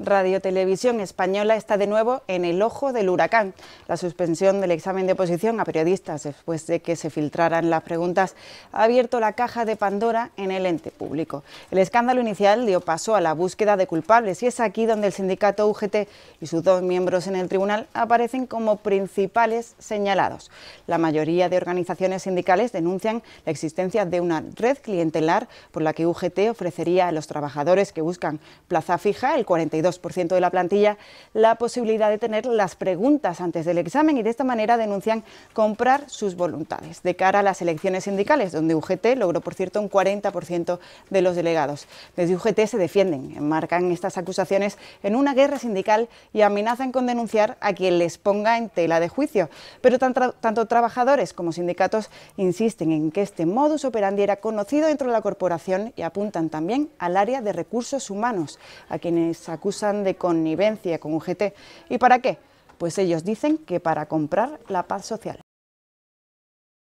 Radiotelevisión Española está de nuevo en el ojo del huracán. La suspensión del examen de oposición a periodistas después de que se filtraran las preguntas ha abierto la caja de Pandora en el ente público. El escándalo inicial dio paso a la búsqueda de culpables y es aquí donde el sindicato UGT y sus dos miembros en el tribunal aparecen como principales señalados. La mayoría de organizaciones sindicales denuncian la existencia de una red clientelar por la que UGT ofrecería a los trabajadores que buscan plaza fija el 42 2% de la plantilla la posibilidad de tener las preguntas antes del examen y de esta manera denuncian comprar sus voluntades de cara a las elecciones sindicales, donde UGT logró, por cierto, un 40% de los delegados. Desde UGT se defienden, enmarcan estas acusaciones en una guerra sindical y amenazan con denunciar a quien les ponga en tela de juicio. Pero tanto, tanto trabajadores como sindicatos insisten en que este modus operandi era conocido dentro de la corporación y apuntan también al área de recursos humanos, a quienes acusan de connivencia con UGT. ¿Y para qué? Pues ellos dicen que para comprar la paz social.